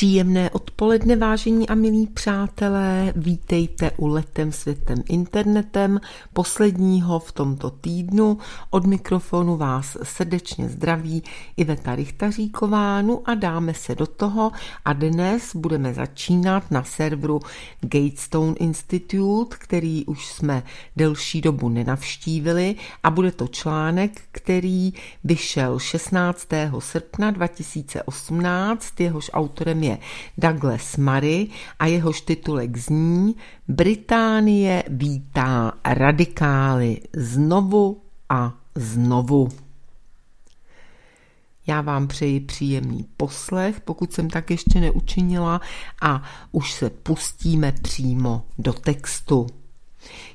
Příjemné odpoledne, vážení a milí přátelé. Vítejte u Letem světem internetem, posledního v tomto týdnu. Od mikrofonu vás srdečně zdraví Iveta Richtaříková. No a dáme se do toho a dnes budeme začínat na serveru Gatestone Institute, který už jsme delší dobu nenavštívili a bude to článek, který vyšel 16. srpna 2018, jehož autorem je je Douglas Murray a jehož titulek zní Británie vítá radikály znovu a znovu. Já vám přeji příjemný poslech, pokud jsem tak ještě neučinila, a už se pustíme přímo do textu.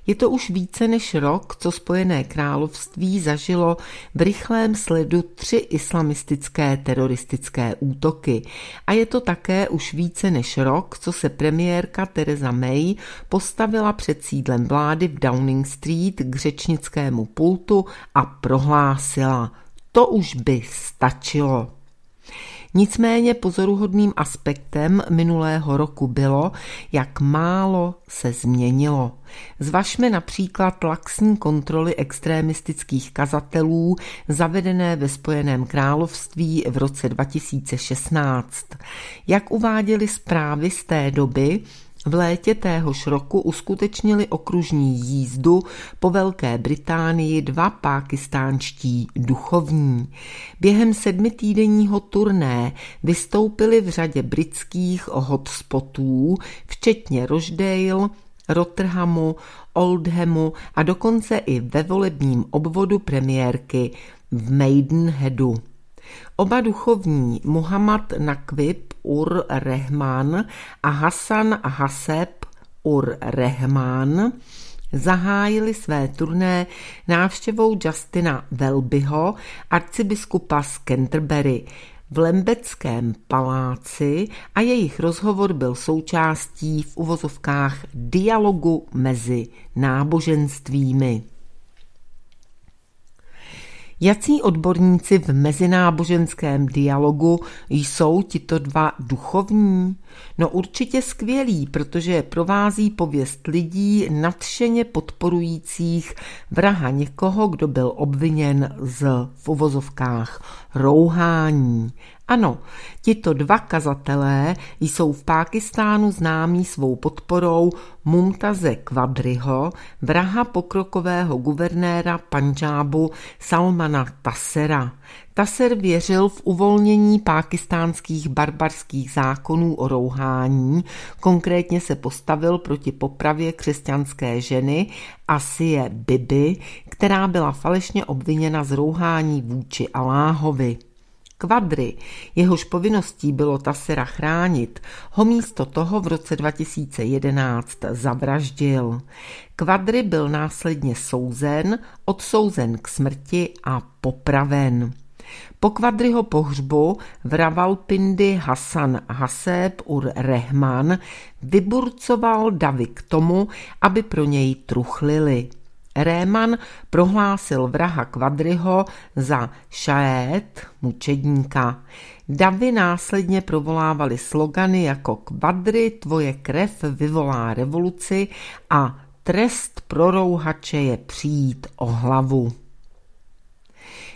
Je to už více než rok, co Spojené království zažilo v rychlém sledu tři islamistické teroristické útoky. A je to také už více než rok, co se premiérka Theresa May postavila před sídlem vlády v Downing Street k řečnickému pultu a prohlásila: To už by stačilo. Nicméně pozoruhodným aspektem minulého roku bylo, jak málo se změnilo. Zvažme například laxní kontroly extremistických kazatelů zavedené ve Spojeném království v roce 2016. Jak uváděly zprávy z té doby, v létě téhož roku uskutečnili okružní jízdu po Velké Británii dva pákistánští duchovní. Během sedmitýdenního turné vystoupili v řadě britských hotspotů, včetně Rochdale, Rotterhamu, Oldhamu a dokonce i ve volebním obvodu premiérky v Maidenheadu. Oba duchovní, Muhammad Nakvib ur Rehman a Hasan Haseb ur Rehman, zahájili své turné návštěvou Justina Welbyho, arcibiskupa z Canterbury, v Lembeckém paláci a jejich rozhovor byl součástí v uvozovkách dialogu mezi náboženstvími. Jací odborníci v mezináboženském dialogu jsou tito dva duchovní? No určitě skvělí, protože provází pověst lidí nadšeně podporujících vraha někoho, kdo byl obviněn z v uvozovkách rouhání. Ano, tito dva kazatelé jsou v Pákistánu známí svou podporou Mumtaze Kvadriho, vraha pokrokového guvernéra Panžábu Salmana Tasera. Taser věřil v uvolnění pákistánských barbarských zákonů o rouhání, konkrétně se postavil proti popravě křesťanské ženy Asie Bibi, která byla falešně obviněna z rouhání vůči Aláhovi. Kvadry, jehož povinností bylo Tasera chránit, ho místo toho v roce 2011 zavraždil. Kvadry byl následně souzen, odsouzen k smrti a popraven. Po kvadriho pohřbu v Ravalpindi Hasan Haseb ur Rehman vyburcoval davy k tomu, aby pro něj truchlili. Réman prohlásil vraha Kvadryho za šaét, mučedníka. Davy následně provolávali slogany jako Kvadry, tvoje krev vyvolá revoluci a trest prorouhače je přijít o hlavu.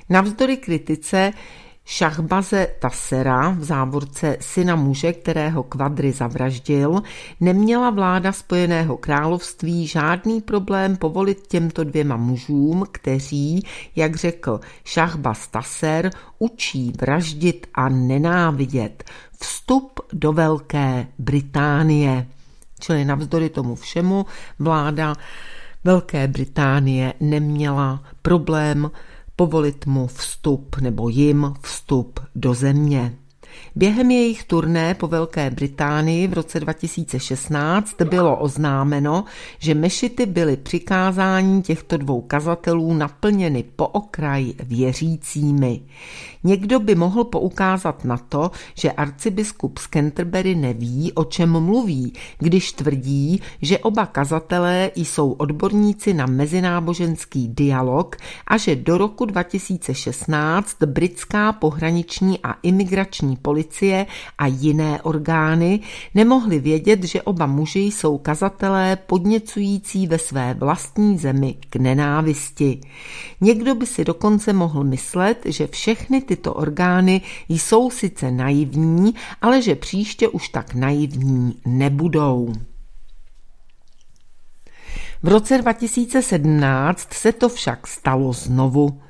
Navzdory kritice Šachbaze Tasera v závorce syna muže, kterého kvadry zavraždil, neměla vláda Spojeného království žádný problém povolit těmto dvěma mužům, kteří, jak řekl Šachbaz Taser, učí vraždit a nenávidět. Vstup do Velké Británie. Čili navzdory tomu všemu vláda Velké Británie neměla problém povolit mu vstup nebo jim vstup do země. Během jejich turné po Velké Británii v roce 2016 bylo oznámeno, že mešity byly přikázání těchto dvou kazatelů naplněny po okraj věřícími. Někdo by mohl poukázat na to, že arcibiskup z Canterbury neví, o čem mluví, když tvrdí, že oba kazatelé jsou odborníci na mezináboženský dialog a že do roku 2016 britská pohraniční a imigrační policie a jiné orgány nemohli vědět, že oba muži jsou kazatelé podněcující ve své vlastní zemi k nenávisti. Někdo by si dokonce mohl myslet, že všechny tyto orgány jsou sice naivní, ale že příště už tak naivní nebudou. V roce 2017 se to však stalo znovu.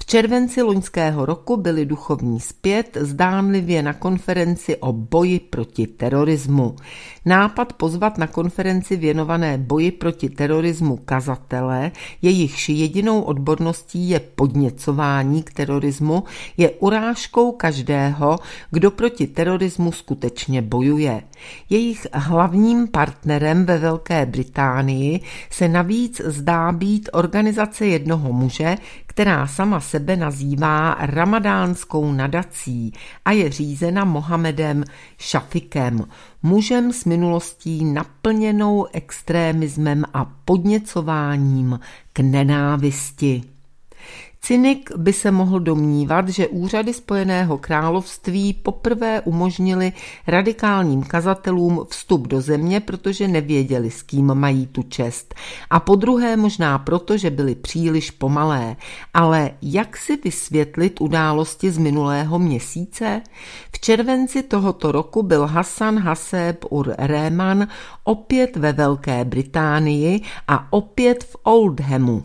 V červenci loňského roku byli duchovní zpět zdánlivě na konferenci o boji proti terorismu. Nápad pozvat na konferenci věnované boji proti terorismu kazatele, jejichž jedinou odborností je podněcování k terorismu, je urážkou každého, kdo proti terorismu skutečně bojuje. Jejich hlavním partnerem ve Velké Británii se navíc zdá být organizace jednoho muže, která sama sebe nazývá ramadánskou nadací a je řízena Mohamedem Šafikem, mužem s minulostí naplněnou extrémismem a podněcováním k nenávisti. Cynik by se mohl domnívat, že úřady Spojeného království poprvé umožnili radikálním kazatelům vstup do země, protože nevěděli, s kým mají tu čest. A po druhé možná proto, že byli příliš pomalé. Ale jak si vysvětlit události z minulého měsíce? V červenci tohoto roku byl Hassan Haseb ur Réman opět ve Velké Británii a opět v Oldhamu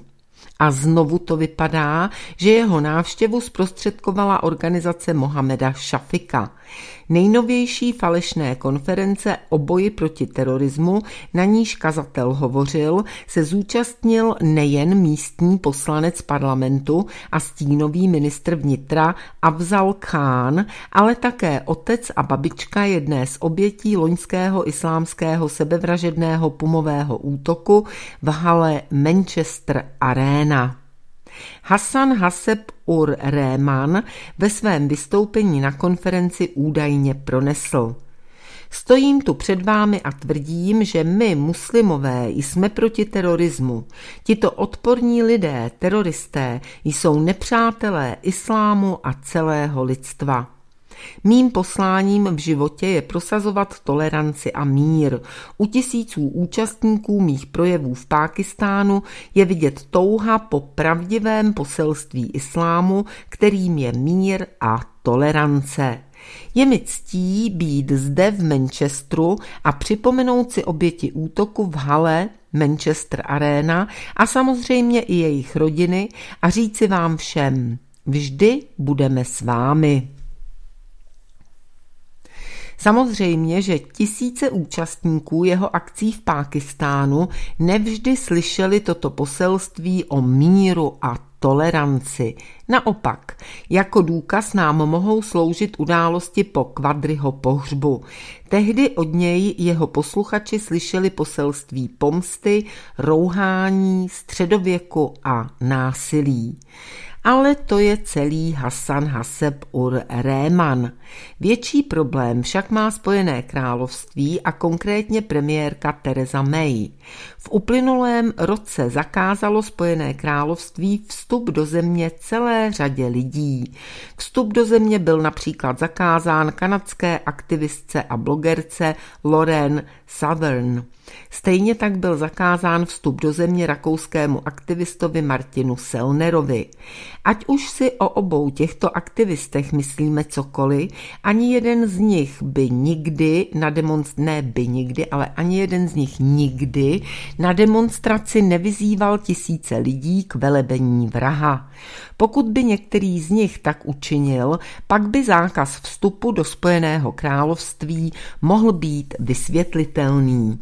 a znovu to vypadá, že jeho návštěvu zprostředkovala organizace Mohameda Šafika – Nejnovější falešné konference o boji proti terorismu, na níž kazatel hovořil, se zúčastnil nejen místní poslanec parlamentu a stínový ministr vnitra Avzal Khan, ale také otec a babička jedné z obětí loňského islámského sebevražedného pumového útoku v hale Manchester Arena. Hassan Haseb Ur Rehman ve svém vystoupení na konferenci údajně pronesl. Stojím tu před vámi a tvrdím, že my, muslimové, jsme proti terorismu. Tito odporní lidé, teroristé, jsou nepřátelé islámu a celého lidstva. Mým posláním v životě je prosazovat toleranci a mír. U tisíců účastníků mých projevů v Pákistánu je vidět touha po pravdivém poselství islámu, kterým je mír a tolerance. Je mi ctí být zde v Manchesteru a připomenout si oběti útoku v hale Manchester Arena a samozřejmě i jejich rodiny a říci vám všem, vždy budeme s vámi. Samozřejmě, že tisíce účastníků jeho akcí v Pákistánu nevždy slyšeli toto poselství o míru a toleranci. Naopak, jako důkaz nám mohou sloužit události po kvadryho pohřbu. Tehdy od něj jeho posluchači slyšeli poselství pomsty, rouhání, středověku a násilí ale to je celý Hassan Haseb ur Réman. Větší problém však má Spojené království a konkrétně premiérka Theresa May. V uplynulém roce zakázalo Spojené království vstup do země celé řadě lidí. Vstup do země byl například zakázán kanadské aktivistce a blogerce Loren Southern. Stejně tak byl zakázán vstup do země rakouskému aktivistovi Martinu Selnerovi. Ať už si o obou těchto aktivistech myslíme cokoliv, ani jeden z nich by nikdy na demonstraci, ne by nikdy, ale ani jeden z nich nikdy na demonstraci nevyzýval tisíce lidí k velebení vraha. Pokud by některý z nich tak učinil, pak by zákaz vstupu do Spojeného království mohl být vysvětlitelný.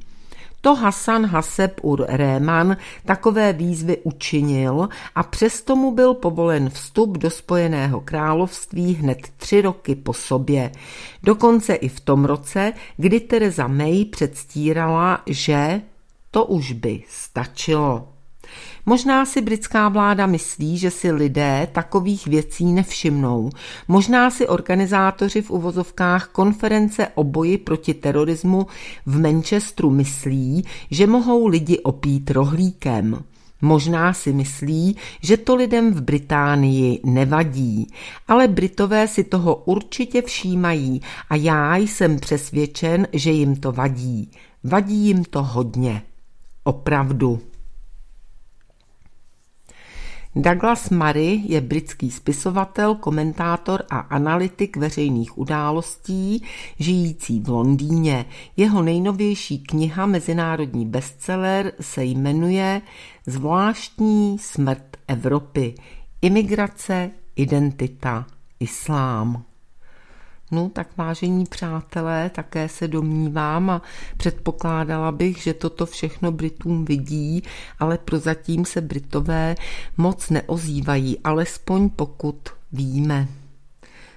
To Hasan Haseb ur Réman takové výzvy učinil a přesto mu byl povolen vstup do Spojeného království hned tři roky po sobě. Dokonce i v tom roce, kdy Teresa May předstírala, že to už by stačilo. Možná si britská vláda myslí, že si lidé takových věcí nevšimnou. Možná si organizátoři v uvozovkách konference o boji proti terorismu v Manchesteru myslí, že mohou lidi opít rohlíkem. Možná si myslí, že to lidem v Británii nevadí, ale Britové si toho určitě všímají a já jsem přesvědčen, že jim to vadí. Vadí jim to hodně. Opravdu. Douglas Murray je britský spisovatel, komentátor a analytik veřejných událostí, žijící v Londýně. Jeho nejnovější kniha, mezinárodní bestseller, se jmenuje Zvláštní smrt Evropy. Imigrace, identita, islám. No tak vážení přátelé, také se domnívám a předpokládala bych, že toto všechno Britům vidí, ale prozatím se Britové moc neozývají, alespoň pokud víme.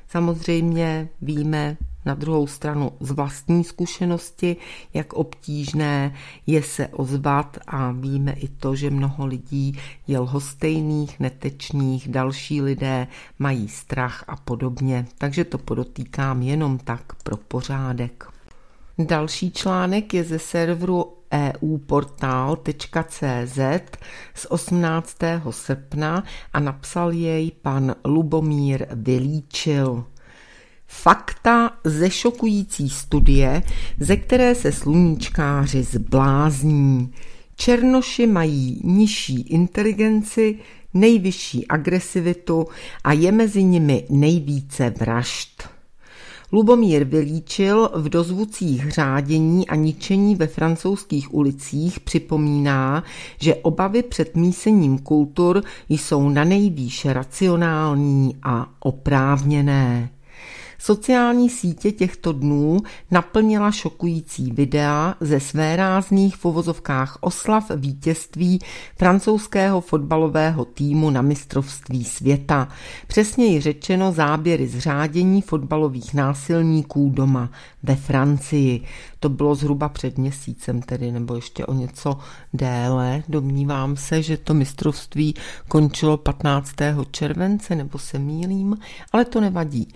Samozřejmě víme na druhou stranu z vlastní zkušenosti, jak obtížné je se ozvat a víme i to, že mnoho lidí je lhostejných, netečných, další lidé mají strach a podobně. Takže to podotýkám jenom tak pro pořádek. Další článek je ze serveru euportal.cz z 18. srpna a napsal jej pan Lubomír Vylíčil fakta ze šokující studie, ze které se sluníčkáři zblázní. Černoši mají nižší inteligenci, nejvyšší agresivitu a je mezi nimi nejvíce vražd. Lubomír Vylíčil v dozvucích řádění a ničení ve francouzských ulicích připomíná, že obavy před mísením kultur jsou na nejvýše racionální a oprávněné. Sociální sítě těchto dnů naplnila šokující videa ze své rázných v oslav vítězství francouzského fotbalového týmu na mistrovství světa. Přesněji řečeno záběry z řádění fotbalových násilníků doma ve Francii. To bylo zhruba před měsícem tedy, nebo ještě o něco déle. Domnívám se, že to mistrovství končilo 15. července, nebo se mýlím, ale to nevadí.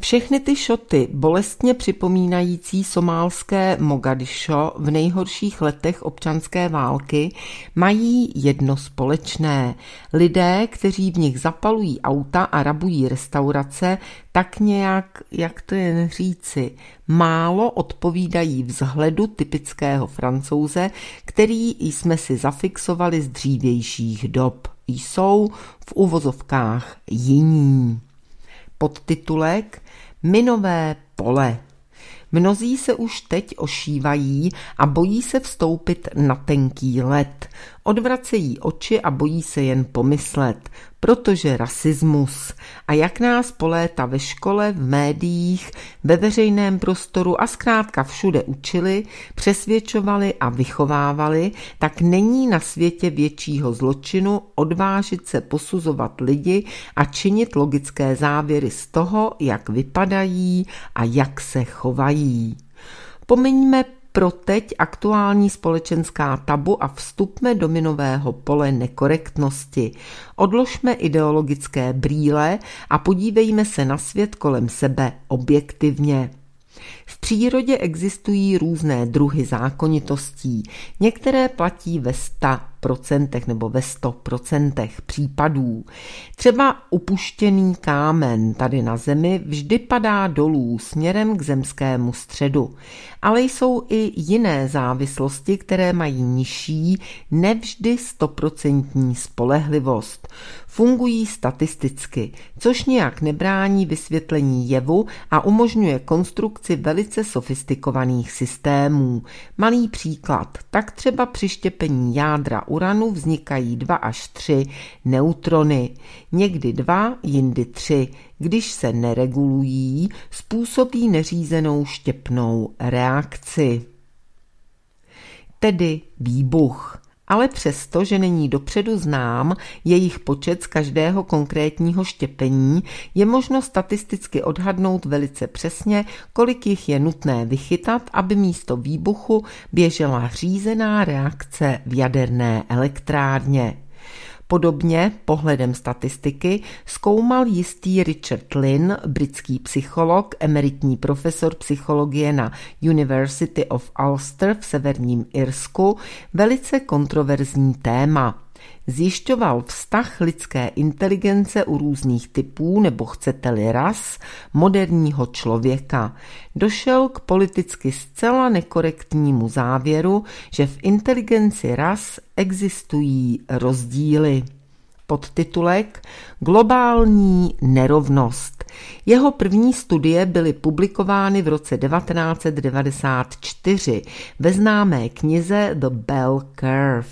Všechny ty šoty, bolestně připomínající somálské Mogadišo v nejhorších letech občanské války, mají jedno společné. Lidé, kteří v nich zapalují auta a rabují restaurace, tak nějak, jak to jen říci, málo odpovídají vzhledu typického francouze, který jsme si zafixovali z dřívějších dob. Jsou v uvozovkách jiní. Podtitulek Minové pole Mnozí se už teď ošívají a bojí se vstoupit na tenký led. Odvracejí oči a bojí se jen pomyslet protože rasismus. A jak nás poléta ve škole, v médiích, ve veřejném prostoru a zkrátka všude učili, přesvědčovali a vychovávali, tak není na světě většího zločinu odvážit se posuzovat lidi a činit logické závěry z toho, jak vypadají a jak se chovají. Pomeňme pro teď aktuální společenská tabu a vstupme do minového pole nekorektnosti. Odložme ideologické brýle a podívejme se na svět kolem sebe objektivně. V přírodě existují různé druhy zákonitostí. Některé platí ve 100% nebo ve 100% případů. Třeba upuštěný kámen tady na zemi vždy padá dolů směrem k zemskému středu. Ale jsou i jiné závislosti, které mají nižší, nevždy 100% spolehlivost fungují statisticky, což nijak nebrání vysvětlení jevu a umožňuje konstrukci velice sofistikovaných systémů. Malý příklad, tak třeba při štěpení jádra uranu vznikají dva až tři neutrony, někdy dva, jindy tři, když se neregulují, způsobí neřízenou štěpnou reakci. Tedy výbuch ale přesto, že není dopředu znám jejich počet z každého konkrétního štěpení, je možno statisticky odhadnout velice přesně, kolik jich je nutné vychytat, aby místo výbuchu běžela řízená reakce v jaderné elektrárně. Podobně pohledem statistiky zkoumal jistý Richard Lynn, britský psycholog, emeritní profesor psychologie na University of Ulster v severním Irsku, velice kontroverzní téma Zjišťoval vztah lidské inteligence u různých typů, nebo chcete-li ras, moderního člověka. Došel k politicky zcela nekorektnímu závěru, že v inteligenci ras existují rozdíly podtitulek Globální nerovnost. Jeho první studie byly publikovány v roce 1994 ve známé knize The Bell Curve.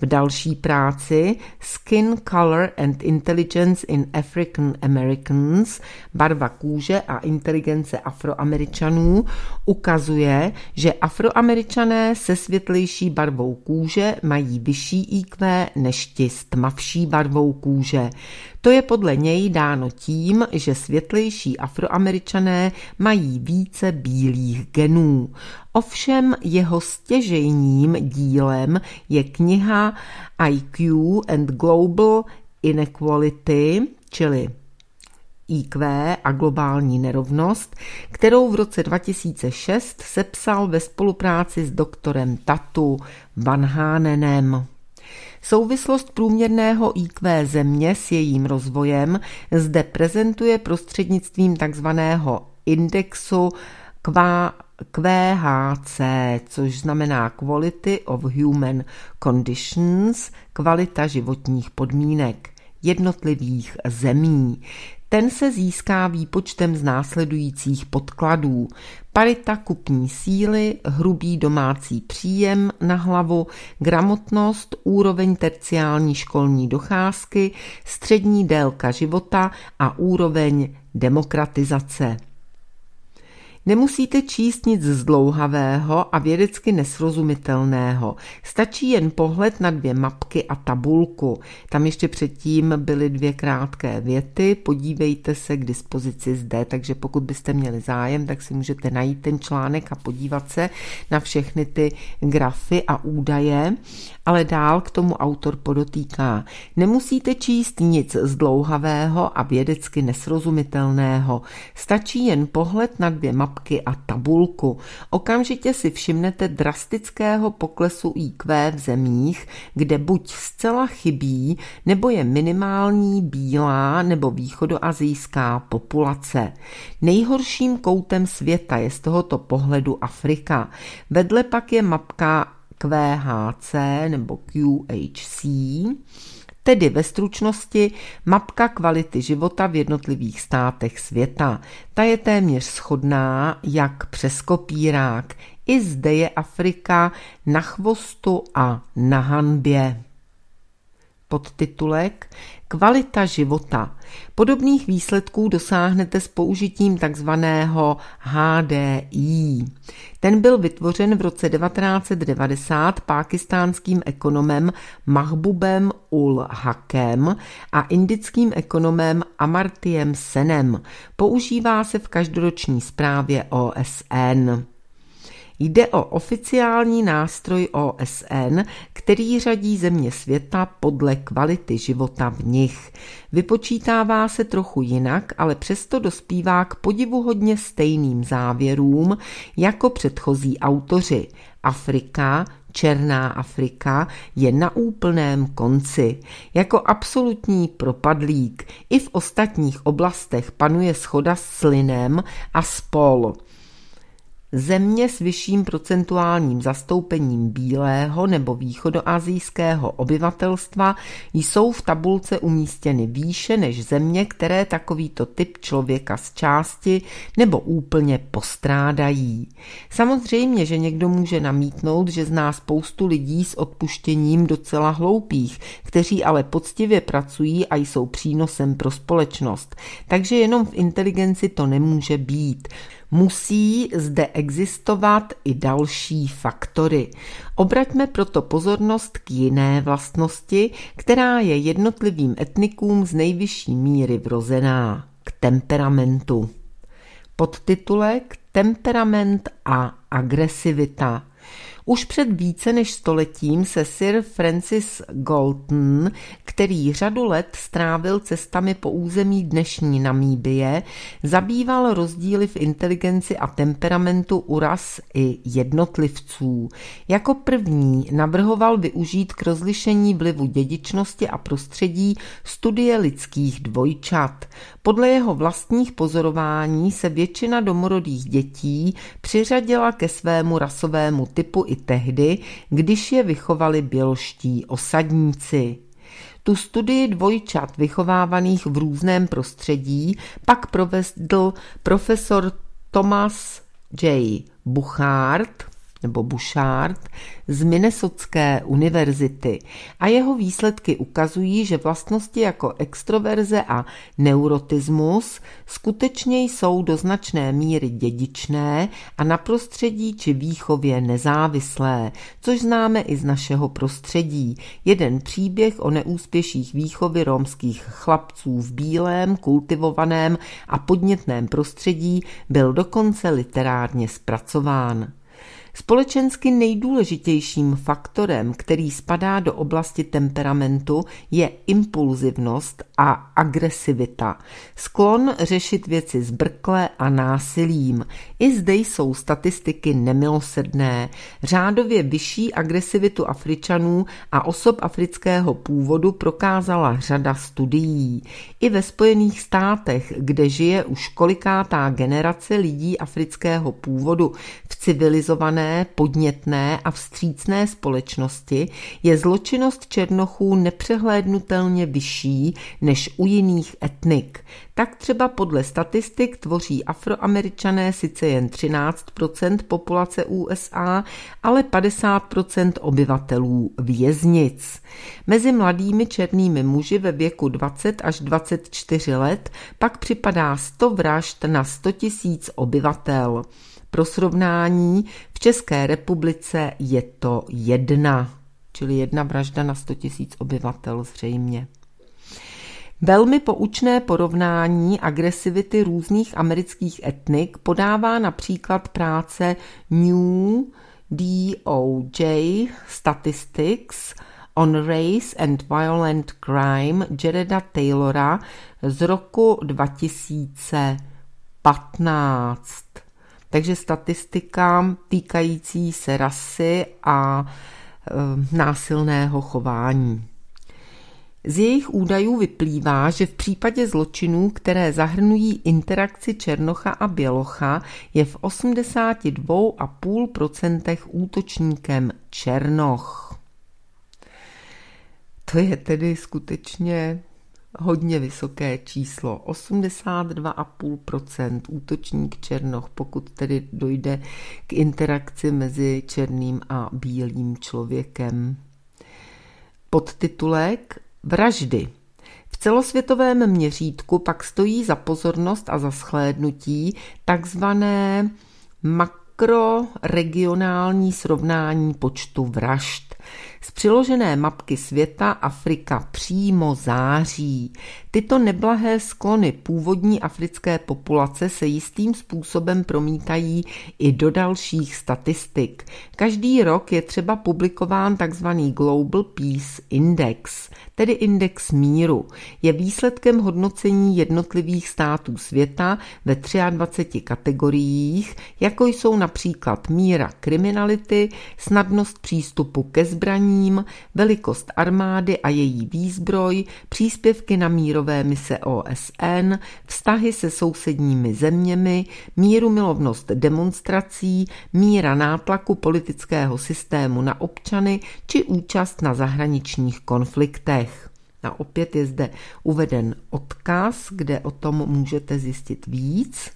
V další práci Skin Color and Intelligence in African Americans barva kůže a inteligence afroameričanů ukazuje, že afroameričané se světlejší barvou kůže mají vyšší IQ než ti s tmavší barvou barvou kůže. To je podle něj dáno tím, že světlejší afroameričané mají více bílých genů. Ovšem jeho stěžejním dílem je kniha IQ and Global Inequality, čili IQ a globální nerovnost, kterou v roce 2006 sepsal ve spolupráci s doktorem Tatu Van Souvislost průměrného IQ země s jejím rozvojem zde prezentuje prostřednictvím takzvaného indexu kvá QHC, což znamená Quality of Human Conditions, kvalita životních podmínek jednotlivých zemí. Ten se získá výpočtem z následujících podkladů. Parita kupní síly, hrubý domácí příjem na hlavu, gramotnost, úroveň terciální školní docházky, střední délka života a úroveň demokratizace. Nemusíte číst nic zdlouhavého a vědecky nesrozumitelného. Stačí jen pohled na dvě mapky a tabulku. Tam ještě předtím byly dvě krátké věty. Podívejte se k dispozici zde, takže pokud byste měli zájem, tak si můžete najít ten článek a podívat se na všechny ty grafy a údaje. Ale dál k tomu autor podotýká. Nemusíte číst nic zdlouhavého a vědecky nesrozumitelného. Stačí jen pohled na dvě mapky mapky a tabulku, okamžitě si všimnete drastického poklesu IQ v zemích, kde buď zcela chybí, nebo je minimální bílá nebo východoazijská populace. Nejhorším koutem světa je z tohoto pohledu Afrika. Vedle pak je mapka QHC nebo QHC, tedy ve stručnosti mapka kvality života v jednotlivých státech světa. Ta je téměř schodná jak přes kopírák. I zde je Afrika na chvostu a na hanbě podtitulek Kvalita života. Podobných výsledků dosáhnete s použitím takzvaného HDI. Ten byl vytvořen v roce 1990 pákistánským ekonomem Mahbubem ul Hakem a indickým ekonomem Amartiem Senem. Používá se v každoroční zprávě OSN. Jde o oficiální nástroj OSN, který řadí země světa podle kvality života v nich. Vypočítává se trochu jinak, ale přesto dospívá k podivuhodně stejným závěrům jako předchozí autoři. Afrika, Černá Afrika je na úplném konci. Jako absolutní propadlík i v ostatních oblastech panuje schoda s linem a spol. Země s vyšším procentuálním zastoupením bílého nebo východoazijského obyvatelstva jsou v tabulce umístěny výše než země, které takovýto typ člověka z části nebo úplně postrádají. Samozřejmě, že někdo může namítnout, že zná spoustu lidí s odpuštěním docela hloupých, kteří ale poctivě pracují a jsou přínosem pro společnost. Takže jenom v inteligenci to nemůže být musí zde existovat i další faktory. Obraťme proto pozornost k jiné vlastnosti, která je jednotlivým etnikům z nejvyšší míry vrozená k temperamentu. Podtitulek Temperament a agresivita už před více než stoletím se Sir Francis Galton, který řadu let strávil cestami po území dnešní Namíbie, zabýval rozdíly v inteligenci a temperamentu u ras i jednotlivců. Jako první navrhoval využít k rozlišení vlivu dědičnosti a prostředí studie lidských dvojčat. Podle jeho vlastních pozorování se většina domorodých dětí přiřadila ke svému rasovému typu i tehdy, když je vychovali běloští osadníci. Tu studii dvojčat vychovávaných v různém prostředí pak provedl profesor Thomas J. Buchard nebo Bouchard z Minnesotské univerzity a jeho výsledky ukazují, že vlastnosti jako extroverze a neurotismus skutečně jsou do značné míry dědičné a na prostředí či výchově nezávislé, což známe i z našeho prostředí. Jeden příběh o neúspěších výchovy romských chlapců v bílém, kultivovaném a podnětném prostředí byl dokonce literárně zpracován. Společensky nejdůležitějším faktorem, který spadá do oblasti temperamentu, je impulzivnost a agresivita. Sklon řešit věci zbrkle a násilím. I zde jsou statistiky nemilosrdné. Řádově vyšší agresivitu Afričanů a osob afrického původu prokázala řada studií. I ve Spojených státech, kde žije už kolikátá generace lidí afrického původu v civilizované otevřené, podnětné a vstřícné společnosti je zločinnost Černochů nepřehlédnutelně vyšší než u jiných etnik. Tak třeba podle statistik tvoří afroameričané sice jen 13 populace USA, ale 50 obyvatelů věznic. Mezi mladými černými muži ve věku 20 až 24 let pak připadá 100 vražd na 100 000 obyvatel. Pro srovnání, v České republice je to jedna, čili jedna vražda na 100 000 obyvatel zřejmě. Velmi poučné porovnání agresivity různých amerických etnik podává například práce New DOJ Statistics on Race and Violent Crime Jareda Taylora z roku 2015. Takže statistikám týkající se rasy a e, násilného chování. Z jejich údajů vyplývá, že v případě zločinů, které zahrnují interakci Černocha a Bělocha, je v 82,5% útočníkem Černoch. To je tedy skutečně hodně vysoké číslo. 82,5% útočník Černoch, pokud tedy dojde k interakci mezi černým a bílým člověkem. Podtitulek Vraždy. V celosvětovém měřítku pak stojí za pozornost a za schlédnutí takzvané makroregionální srovnání počtu vražd. Z přiložené mapky světa Afrika přímo září. Tyto neblahé sklony původní africké populace se jistým způsobem promítají i do dalších statistik. Každý rok je třeba publikován tzv. Global Peace Index, tedy index míru. Je výsledkem hodnocení jednotlivých států světa ve 23 kategoriích, jako jsou například míra kriminality, snadnost přístupu ke zbraní, zbraním, velikost armády a její výzbroj, příspěvky na mírové mise OSN, vztahy se sousedními zeměmi, míru milovnost demonstrací, míra nátlaku politického systému na občany či účast na zahraničních konfliktech. A opět je zde uveden odkaz, kde o tom můžete zjistit víc.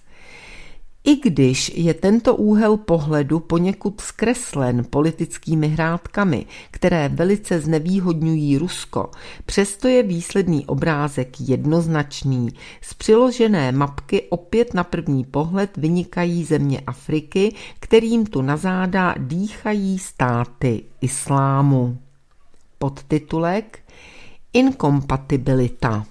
I když je tento úhel pohledu poněkud zkreslen politickými hrátkami, které velice znevýhodňují Rusko, přesto je výsledný obrázek jednoznačný. Z přiložené mapky opět na první pohled vynikají země Afriky, kterým tu na záda dýchají státy islámu. Podtitulek Inkompatibilita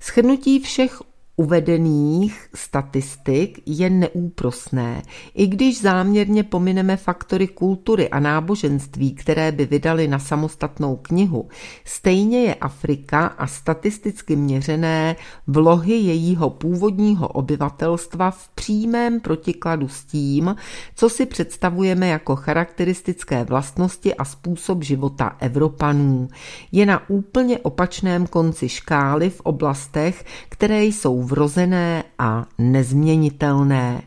Schrnutí všech uvedených statistik je neúprosné, i když záměrně pomineme faktory kultury a náboženství, které by vydali na samostatnou knihu. Stejně je Afrika a statisticky měřené vlohy jejího původního obyvatelstva v přímém protikladu s tím, co si představujeme jako charakteristické vlastnosti a způsob života Evropanů. Je na úplně opačném konci škály v oblastech, které jsou vrozené a nezměnitelné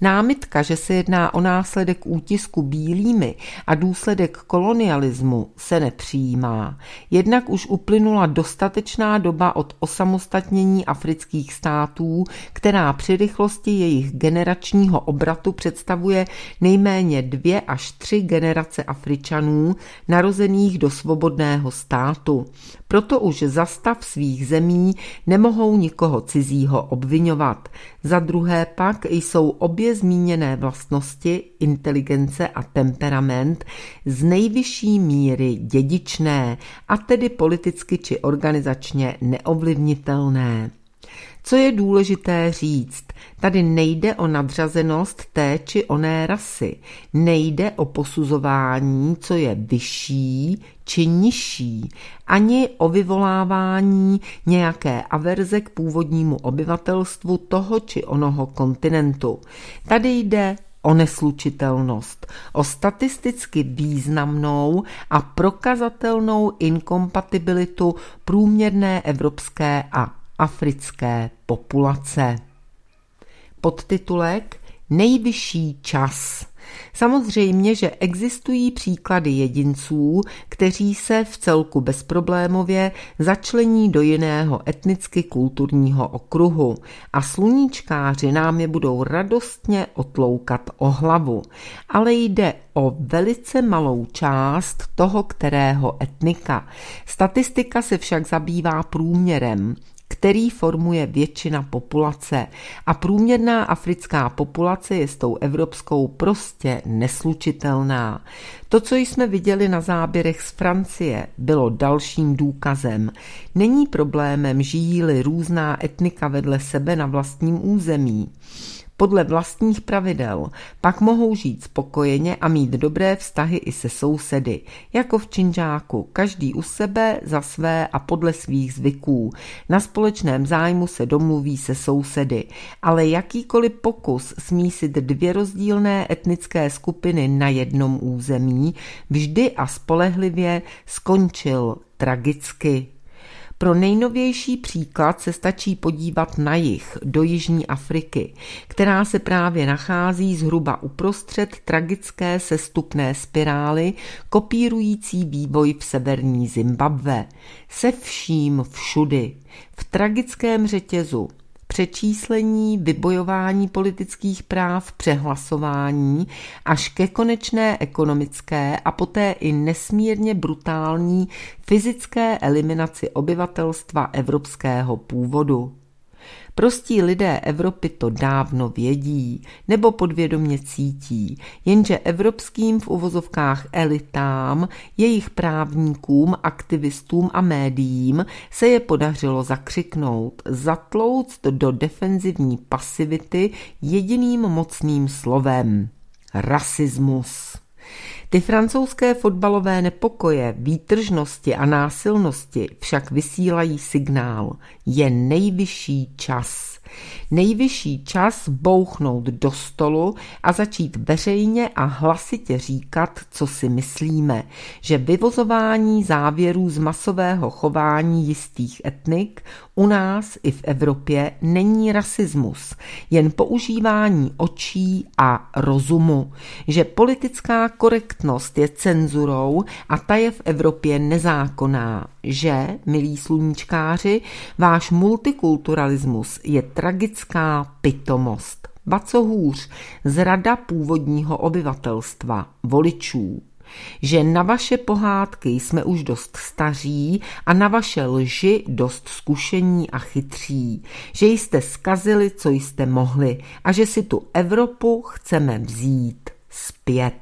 Námitka, že se jedná o následek útisku bílými a důsledek kolonialismu, se nepřijímá. Jednak už uplynula dostatečná doba od osamostatnění afrických států, která při rychlosti jejich generačního obratu představuje nejméně dvě až tři generace Afričanů narozených do svobodného státu. Proto už za stav svých zemí nemohou nikoho cizího obvinovat. Za druhé pak jsou obě zmíněné vlastnosti, inteligence a temperament, z nejvyšší míry dědičné a tedy politicky či organizačně neovlivnitelné. Co je důležité říct? Tady nejde o nadřazenost té či oné rasy. Nejde o posuzování, co je vyšší či nižší, ani o vyvolávání nějaké averze k původnímu obyvatelstvu toho či onoho kontinentu. Tady jde o neslučitelnost, o statisticky významnou a prokazatelnou inkompatibilitu průměrné evropské a africké populace. Podtitulek Nejvyšší čas. Samozřejmě, že existují příklady jedinců, kteří se v celku bezproblémově začlení do jiného etnicky kulturního okruhu a sluníčkáři nám je budou radostně otloukat o hlavu. Ale jde o velice malou část toho kterého etnika. Statistika se však zabývá průměrem který formuje většina populace. A průměrná africká populace je s tou evropskou prostě neslučitelná. To, co jsme viděli na záběrech z Francie, bylo dalším důkazem. Není problémem, žijí-li různá etnika vedle sebe na vlastním území podle vlastních pravidel, pak mohou žít spokojeně a mít dobré vztahy i se sousedy. Jako v činžáku, každý u sebe, za své a podle svých zvyků. Na společném zájmu se domluví se sousedy. Ale jakýkoliv pokus smísit dvě rozdílné etnické skupiny na jednom území vždy a spolehlivě skončil tragicky. Pro nejnovější příklad se stačí podívat na jih, do Jižní Afriky, která se právě nachází zhruba uprostřed tragické sestupné spirály, kopírující vývoj v severní Zimbabve. Se vším všudy, v tragickém řetězu, přečíslení, vybojování politických práv, přehlasování až ke konečné ekonomické a poté i nesmírně brutální fyzické eliminaci obyvatelstva evropského původu. Prostí lidé Evropy to dávno vědí nebo podvědomě cítí, jenže evropským v uvozovkách elitám, jejich právníkům, aktivistům a médiím se je podařilo zakřiknout, zatlouct do defenzivní pasivity jediným mocným slovem – rasismus. Ty francouzské fotbalové nepokoje, výtržnosti a násilnosti však vysílají signál. Je nejvyšší čas. Nejvyšší čas bouchnout do stolu a začít veřejně a hlasitě říkat, co si myslíme, že vyvozování závěrů z masového chování jistých etnik, u nás i v Evropě není rasismus, jen používání očí a rozumu, že politická korektnost je cenzurou a ta je v Evropě nezákonná, že, milí sluníčkáři, váš multikulturalismus je tragická pitomost. Ba co hůř, zrada původního obyvatelstva, voličů že na vaše pohádky jsme už dost staří a na vaše lži dost zkušení a chytří, že jste skazili, co jste mohli a že si tu Evropu chceme vzít zpět.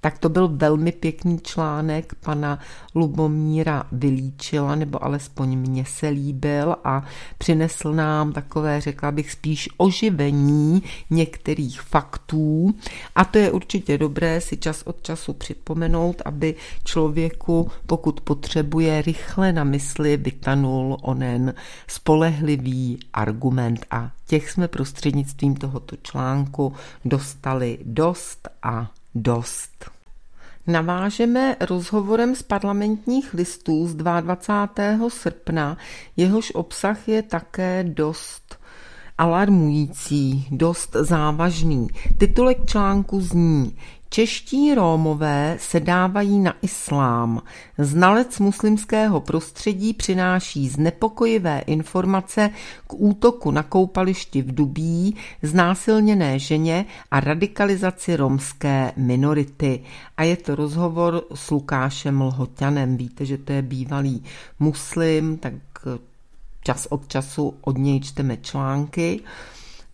Tak to byl velmi pěkný článek pana Lubomíra Vylíčila, nebo alespoň mně se líbil a přinesl nám takové, řekla bych, spíš oživení některých faktů. A to je určitě dobré si čas od času připomenout, aby člověku, pokud potřebuje, rychle na mysli vytanul onen spolehlivý argument a těch jsme prostřednictvím tohoto článku dostali dost a dost. Navážeme rozhovorem z parlamentních listů z 22. srpna, jehož obsah je také dost alarmující, dost závažný. Titulek článku zní Čeští Rómové se dávají na islám. Znalec muslimského prostředí přináší znepokojivé informace k útoku na koupališti v Dubí, znásilněné ženě a radikalizaci romské minority. A je to rozhovor s Lukášem Lhoťanem. Víte, že to je bývalý muslim, tak čas od času od něj čteme články.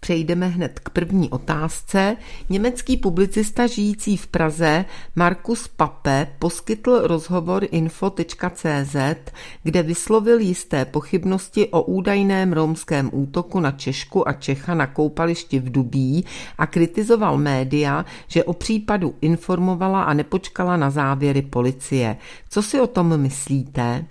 Přejdeme hned k první otázce. Německý publicista žijící v Praze Markus Pape poskytl rozhovor info.cz, kde vyslovil jisté pochybnosti o údajném romském útoku na Češku a Čecha na koupališti v Dubí a kritizoval média, že o případu informovala a nepočkala na závěry policie. Co si o tom myslíte?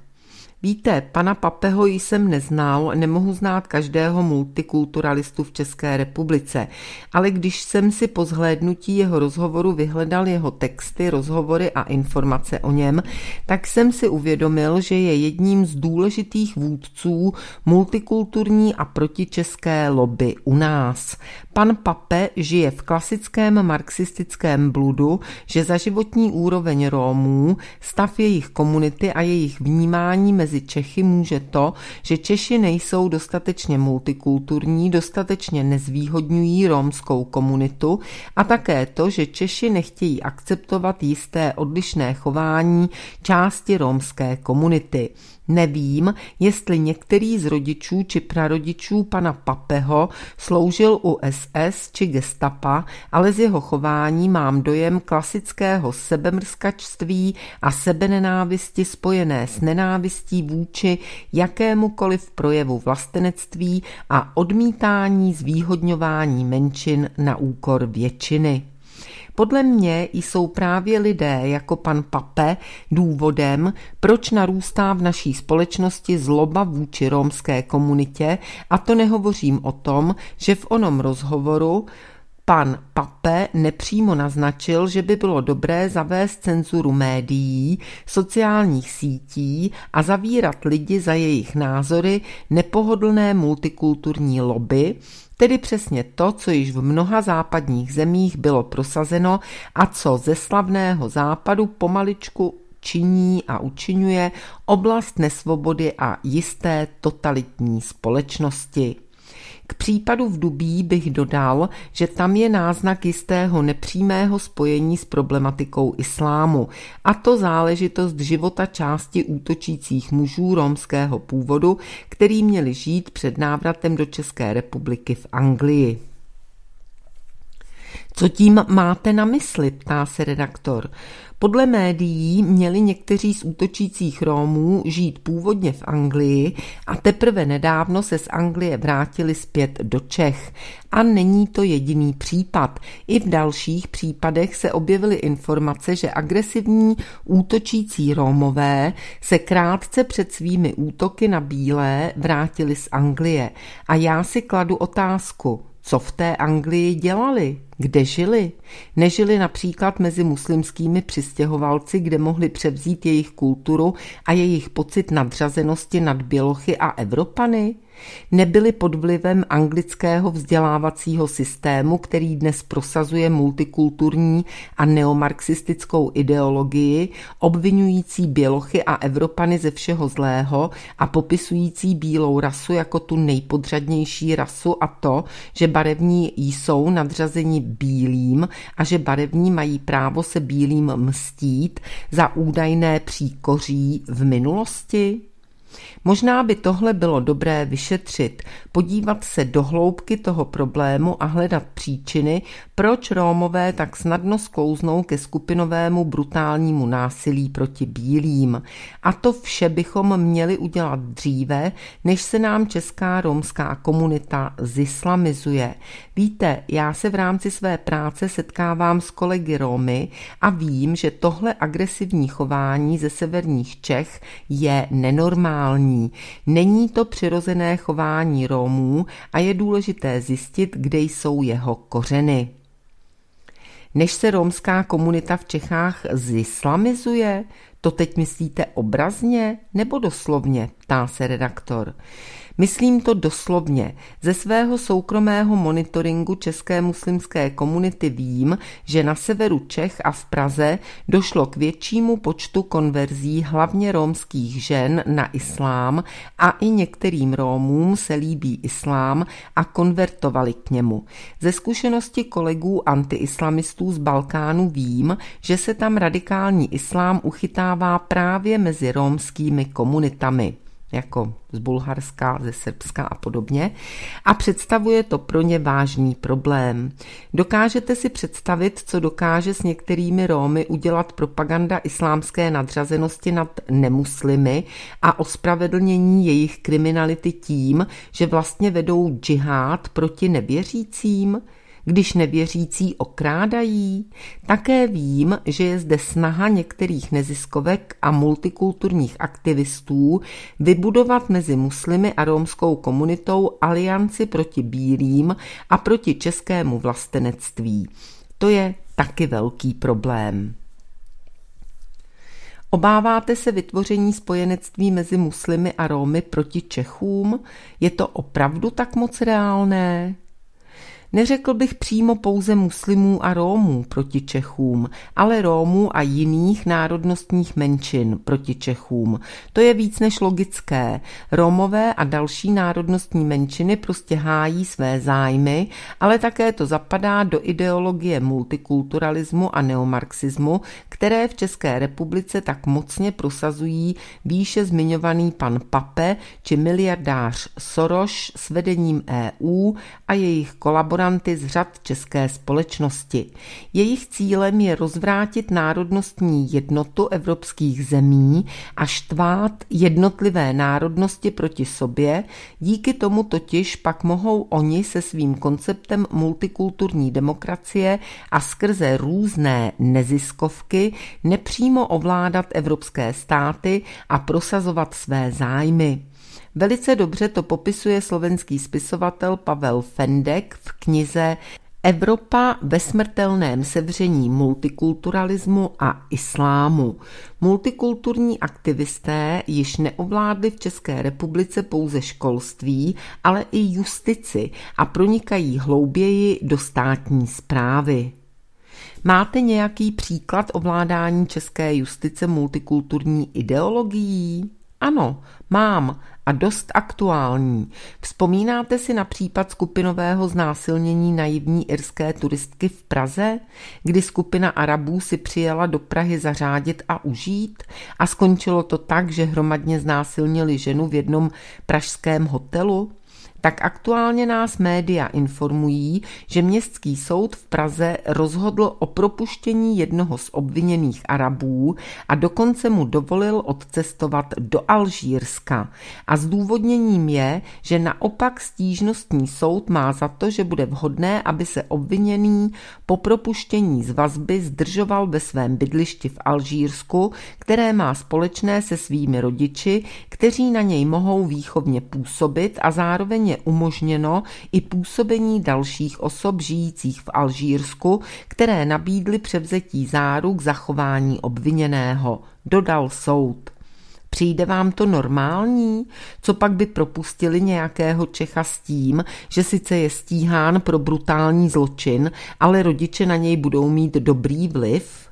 Víte, pana Papeho jsem neznal, nemohu znát každého multikulturalistu v České republice, ale když jsem si po zhlédnutí jeho rozhovoru vyhledal jeho texty, rozhovory a informace o něm, tak jsem si uvědomil, že je jedním z důležitých vůdců multikulturní a protičeské lobby u nás. Pan Pape žije v klasickém marxistickém bludu, že za životní úroveň Rómů, stav jejich komunity a jejich vnímání mezi Čechy může to, že Češi nejsou dostatečně multikulturní, dostatečně nezvýhodňují rómskou komunitu a také to, že Češi nechtějí akceptovat jisté odlišné chování části rómské komunity. Nevím, jestli některý z rodičů či prarodičů pana Papeho sloužil u S SS či gestapa, ale z jeho chování mám dojem klasického sebemrskačství a sebenenávisti spojené s nenávistí vůči jakémukoliv projevu vlastenectví a odmítání zvýhodňování menšin na úkor většiny. Podle mě jsou právě lidé jako pan Pape důvodem, proč narůstá v naší společnosti zloba vůči romské komunitě a to nehovořím o tom, že v onom rozhovoru Pan Pape nepřímo naznačil, že by bylo dobré zavést cenzuru médií, sociálních sítí a zavírat lidi za jejich názory nepohodlné multikulturní lobby, tedy přesně to, co již v mnoha západních zemích bylo prosazeno a co ze slavného západu pomaličku činí a učinuje oblast nesvobody a jisté totalitní společnosti. K případu v Dubí bych dodal, že tam je náznak jistého nepřímého spojení s problematikou islámu, a to záležitost života části útočících mužů romského původu, který měli žít před návratem do České republiky v Anglii. Co tím máte na mysli, ptá se redaktor. Podle médií měli někteří z útočících Rómů žít původně v Anglii a teprve nedávno se z Anglie vrátili zpět do Čech. A není to jediný případ. I v dalších případech se objevily informace, že agresivní útočící Rómové se krátce před svými útoky na Bílé vrátili z Anglie. A já si kladu otázku, co v té Anglii dělali, kde žili. Nežili například mezi muslimskými přistěhovalci, kde mohli převzít jejich kulturu a jejich pocit nadřazenosti nad Bělochy a Evropany – Nebyli pod vlivem anglického vzdělávacího systému, který dnes prosazuje multikulturní a neomarxistickou ideologii, obvinující Bělochy a Evropany ze všeho zlého a popisující bílou rasu jako tu nejpodřadnější rasu a to, že barevní jsou nadřazeni bílým a že barevní mají právo se bílým mstít za údajné příkoří v minulosti? Možná by tohle bylo dobré vyšetřit, podívat se do hloubky toho problému a hledat příčiny, proč Rómové tak snadno sklouznou ke skupinovému brutálnímu násilí proti bílým. A to vše bychom měli udělat dříve, než se nám česká romská komunita zislamizuje. Víte, já se v rámci své práce setkávám s kolegy Romy a vím, že tohle agresivní chování ze severních Čech je nenormální normální. Není to přirozené chování Rómů a je důležité zjistit, kde jsou jeho kořeny. Než se romská komunita v Čechách zislamizuje, to teď myslíte obrazně nebo doslovně, ptá se redaktor. Myslím to doslovně. Ze svého soukromého monitoringu české muslimské komunity vím, že na severu Čech a v Praze došlo k většímu počtu konverzí hlavně rómských žen na islám a i některým Rómům se líbí islám a konvertovali k němu. Ze zkušenosti kolegů antiislamistů z Balkánu vím, že se tam radikální islám uchytává právě mezi rómskými komunitami jako z Bulharska, ze Srbska a podobně. A představuje to pro ně vážný problém. Dokážete si představit, co dokáže s některými Rómy udělat propaganda islámské nadřazenosti nad nemuslimy a ospravedlnění jejich kriminality tím, že vlastně vedou džihád proti nevěřícím? Když nevěřící okrádají, také vím, že je zde snaha některých neziskovek a multikulturních aktivistů vybudovat mezi muslimy a romskou komunitou alianci proti bílým a proti českému vlastenectví. To je taky velký problém. Obáváte se vytvoření spojenectví mezi muslimy a Rómy proti Čechům? Je to opravdu tak moc reálné? Neřekl bych přímo pouze muslimů a Rómů proti Čechům, ale Rómů a jiných národnostních menšin proti Čechům. To je víc než logické. Rómové a další národnostní menšiny prostě hájí své zájmy, ale také to zapadá do ideologie multikulturalismu a neomarxismu, které v České republice tak mocně prosazují výše zmiňovaný pan Pape či miliardář Soros s vedením EU a jejich kolaborátorů kolaboranty z řad české společnosti. Jejich cílem je rozvrátit národnostní jednotu evropských zemí a štvát jednotlivé národnosti proti sobě, díky tomu totiž pak mohou oni se svým konceptem multikulturní demokracie a skrze různé neziskovky nepřímo ovládat evropské státy a prosazovat své zájmy. Velice dobře to popisuje slovenský spisovatel Pavel Fendek v knize Evropa ve smrtelném sevření multikulturalismu a islámu. Multikulturní aktivisté již neovládli v České republice pouze školství, ale i justici a pronikají hlouběji do státní zprávy. Máte nějaký příklad ovládání české justice multikulturní ideologií? Ano, mám a dost aktuální. Vzpomínáte si na případ skupinového znásilnění naivní irské turistky v Praze, kdy skupina Arabů si přijela do Prahy zařádit a užít a skončilo to tak, že hromadně znásilnili ženu v jednom pražském hotelu? tak aktuálně nás média informují, že městský soud v Praze rozhodl o propuštění jednoho z obviněných Arabů a dokonce mu dovolil odcestovat do Alžírska. A zdůvodněním je, že naopak stížnostní soud má za to, že bude vhodné, aby se obviněný po propuštění z vazby zdržoval ve svém bydlišti v Alžírsku, které má společné se svými rodiči, kteří na něj mohou výchovně působit a zároveň je umožněno i působení dalších osob žijících v Alžírsku, které nabídly převzetí záruk zachování obviněného, dodal soud. Přijde vám to normální? Co pak by propustili nějakého Čecha s tím, že sice je stíhán pro brutální zločin, ale rodiče na něj budou mít dobrý vliv?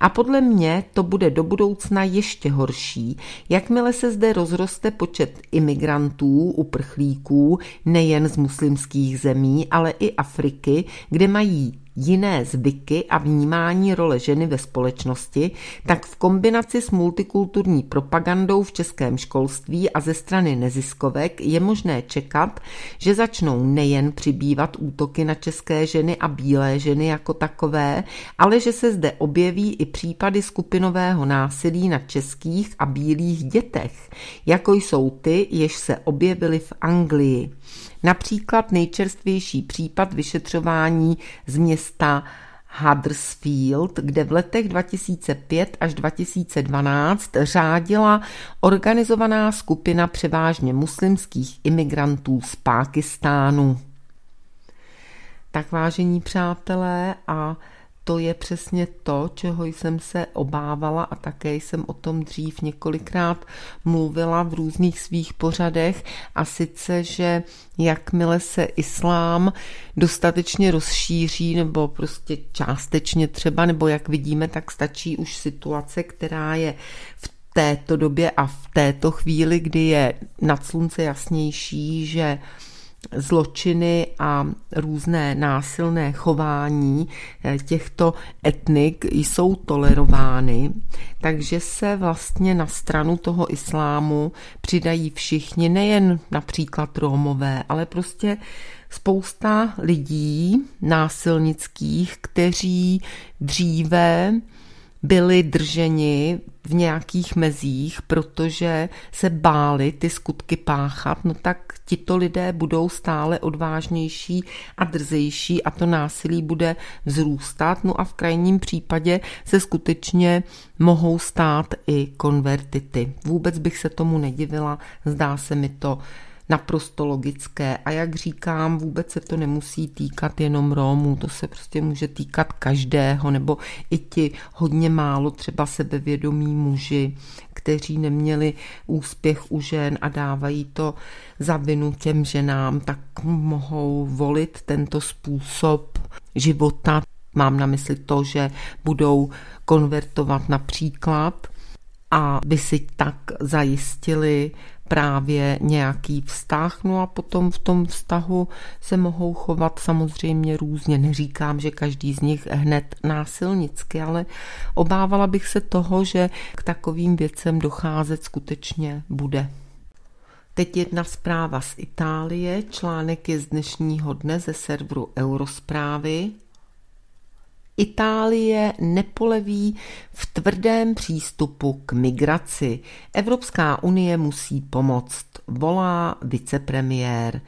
A podle mě to bude do budoucna ještě horší, jakmile se zde rozroste počet imigrantů, uprchlíků, nejen z muslimských zemí, ale i Afriky, kde mají jiné zvyky a vnímání role ženy ve společnosti, tak v kombinaci s multikulturní propagandou v českém školství a ze strany neziskovek je možné čekat, že začnou nejen přibývat útoky na české ženy a bílé ženy jako takové, ale že se zde objeví i případy skupinového násilí na českých a bílých dětech, jako jsou ty, jež se objevily v Anglii. Například nejčerstvější případ vyšetřování z města Huddersfield, kde v letech 2005 až 2012 řádila organizovaná skupina převážně muslimských imigrantů z Pákistánu. Tak vážení přátelé a to je přesně to, čeho jsem se obávala a také jsem o tom dřív několikrát mluvila v různých svých pořadech a sice, že jakmile se islám dostatečně rozšíří nebo prostě částečně třeba, nebo jak vidíme, tak stačí už situace, která je v této době a v této chvíli, kdy je nad slunce jasnější, že zločiny a různé násilné chování eh, těchto etnik jsou tolerovány, takže se vlastně na stranu toho islámu přidají všichni, nejen například Rómové, ale prostě spousta lidí násilnických, kteří dříve byli drženi v nějakých mezích, protože se báli ty skutky páchat, no tak tito lidé budou stále odvážnější a drzejší a to násilí bude vzrůstat. No a v krajním případě se skutečně mohou stát i konvertity. Vůbec bych se tomu nedivila, zdá se mi to naprosto logické. A jak říkám, vůbec se to nemusí týkat jenom Rómů, to se prostě může týkat každého, nebo i ti hodně málo třeba sebevědomí muži, kteří neměli úspěch u žen a dávají to za vinu těm ženám, tak mohou volit tento způsob života. Mám na mysli to, že budou konvertovat například a by si tak zajistili právě nějaký vztah, no a potom v tom vztahu se mohou chovat samozřejmě různě. Neříkám, že každý z nich hned násilnicky, ale obávala bych se toho, že k takovým věcem docházet skutečně bude. Teď jedna zpráva z Itálie, článek je z dnešního dne ze serveru Eurosprávy. Itálie nepoleví v tvrdém přístupu k migraci. Evropská unie musí pomoct, volá vicepremiér.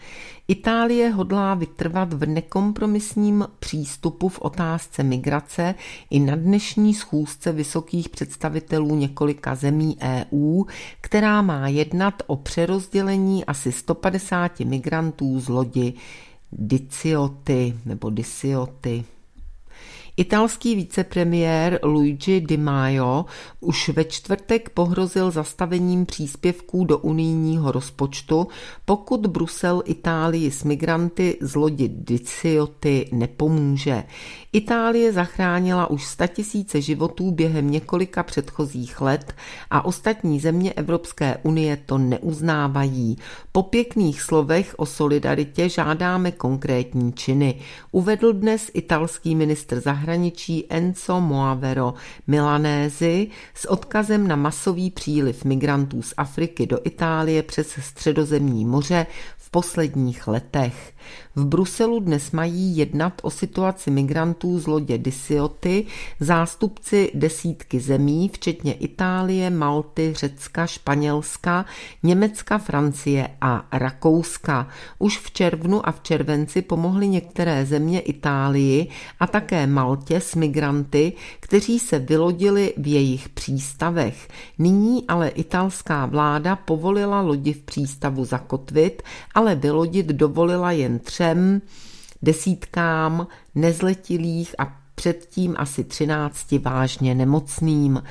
Itálie hodlá vytrvat v nekompromisním přístupu v otázce migrace i na dnešní schůzce vysokých představitelů několika zemí EU, která má jednat o přerozdělení asi 150 migrantů z lodi Dicioty nebo Disioty. Italský vicepremiér Luigi Di Maio už ve čtvrtek pohrozil zastavením příspěvků do unijního rozpočtu, pokud Brusel Itálii s migranty z lodi Dicioty nepomůže. Itálie zachránila už statisíce životů během několika předchozích let a ostatní země Evropské unie to neuznávají. Po pěkných slovech o solidaritě žádáme konkrétní činy, uvedl dnes italský ministr zahraničí zahraničí Enzo Moavero Milanézy s odkazem na masový příliv migrantů z Afriky do Itálie přes středozemní moře v posledních letech. V Bruselu dnes mají jednat o situaci migrantů z lodě Disioty zástupci desítky zemí, včetně Itálie, Malty, Řecka, Španělska, Německa, Francie a Rakouska. Už v červnu a v červenci pomohly některé země Itálii a také Maltě s migranty, kteří se vylodili v jejich přístavech. Nyní ale italská vláda povolila lodi v přístavu zakotvit, ale vylodit dovolila jen jen třem desítkám nezletilých a předtím asi třinácti vážně nemocným.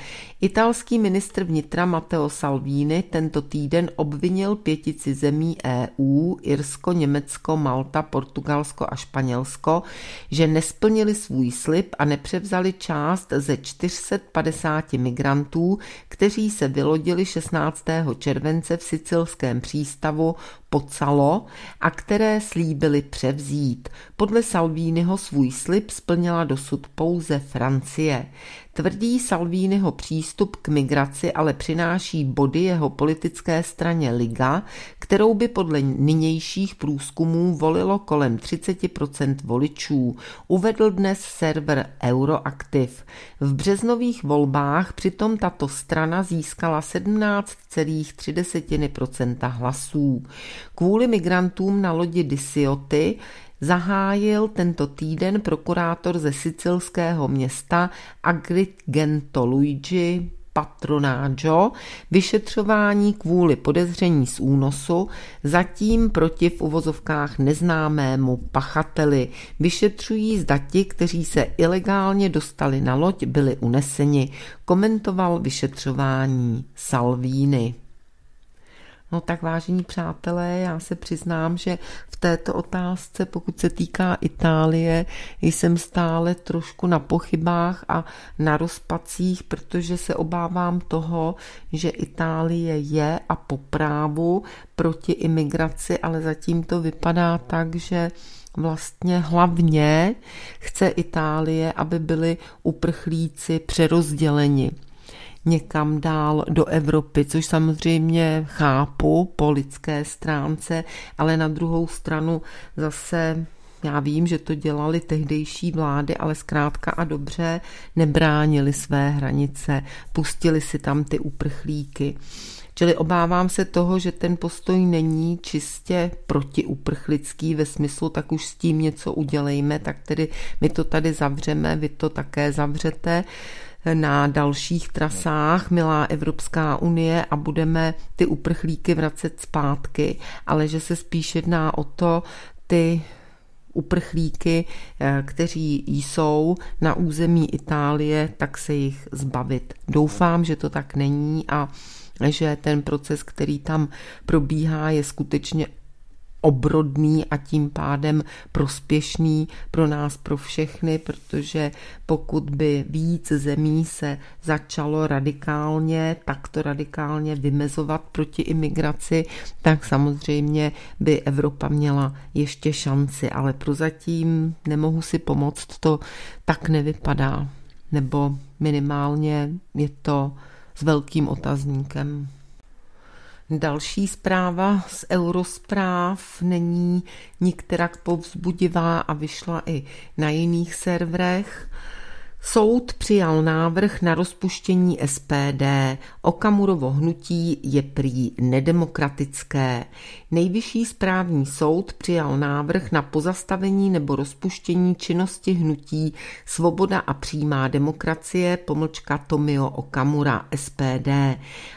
Italský ministr vnitra Matteo Salvini tento týden obvinil pětici zemí EU, Irsko, Německo, Malta, Portugalsko a Španělsko, že nesplnili svůj slib a nepřevzali část ze 450 migrantů, kteří se vylodili 16. července v sicilském přístavu Pocalo a které slíbili převzít. Podle Salviniho svůj slib splnila dosud pouze Francie. Tvrdý Salviniho přístup k migraci ale přináší body jeho politické straně Liga, kterou by podle nynějších průzkumů volilo kolem 30% voličů, uvedl dnes server Euroaktiv. V březnových volbách přitom tato strana získala 17,3% hlasů. Kvůli migrantům na lodi Disioty zahájil tento týden prokurátor ze sicilského města Agrigento Luigi Patronaggio vyšetřování kvůli podezření z únosu, zatím proti v uvozovkách neznámému pachateli. Vyšetřují zda ti, kteří se ilegálně dostali na loď, byli uneseni, komentoval vyšetřování Salvíny. No tak vážení přátelé, já se přiznám, že v této otázce, pokud se týká Itálie, jsem stále trošku na pochybách a na rozpacích, protože se obávám toho, že Itálie je a po právu proti imigraci, ale zatím to vypadá tak, že vlastně hlavně chce Itálie, aby byli uprchlíci přerozděleni někam dál do Evropy, což samozřejmě chápu po lidské stránce, ale na druhou stranu zase já vím, že to dělali tehdejší vlády, ale zkrátka a dobře nebránili své hranice, pustili si tam ty uprchlíky. Čili obávám se toho, že ten postoj není čistě protiuprchlický ve smyslu, tak už s tím něco udělejme, tak tedy my to tady zavřeme, vy to také zavřete na dalších trasách, milá Evropská unie, a budeme ty uprchlíky vracet zpátky, ale že se spíš jedná o to, ty uprchlíky, eh, kteří jsou na území Itálie, tak se jich zbavit. Doufám, že to tak není a že ten proces, který tam probíhá, je skutečně obrodný a tím pádem prospěšný pro nás, pro všechny, protože pokud by víc zemí se začalo radikálně, takto radikálně vymezovat proti imigraci, tak samozřejmě by Evropa měla ještě šanci, ale prozatím nemohu si pomoct, to tak nevypadá, nebo minimálně je to s velkým otazníkem. Další zpráva z Eurospráv není nikterak povzbudivá a vyšla i na jiných serverech. Soud přijal návrh na rozpuštění SPD. Okamurovo hnutí je prý nedemokratické. Nejvyšší správní soud přijal návrh na pozastavení nebo rozpuštění činnosti hnutí Svoboda a přímá demokracie pomlčka Tomio Okamura SPD.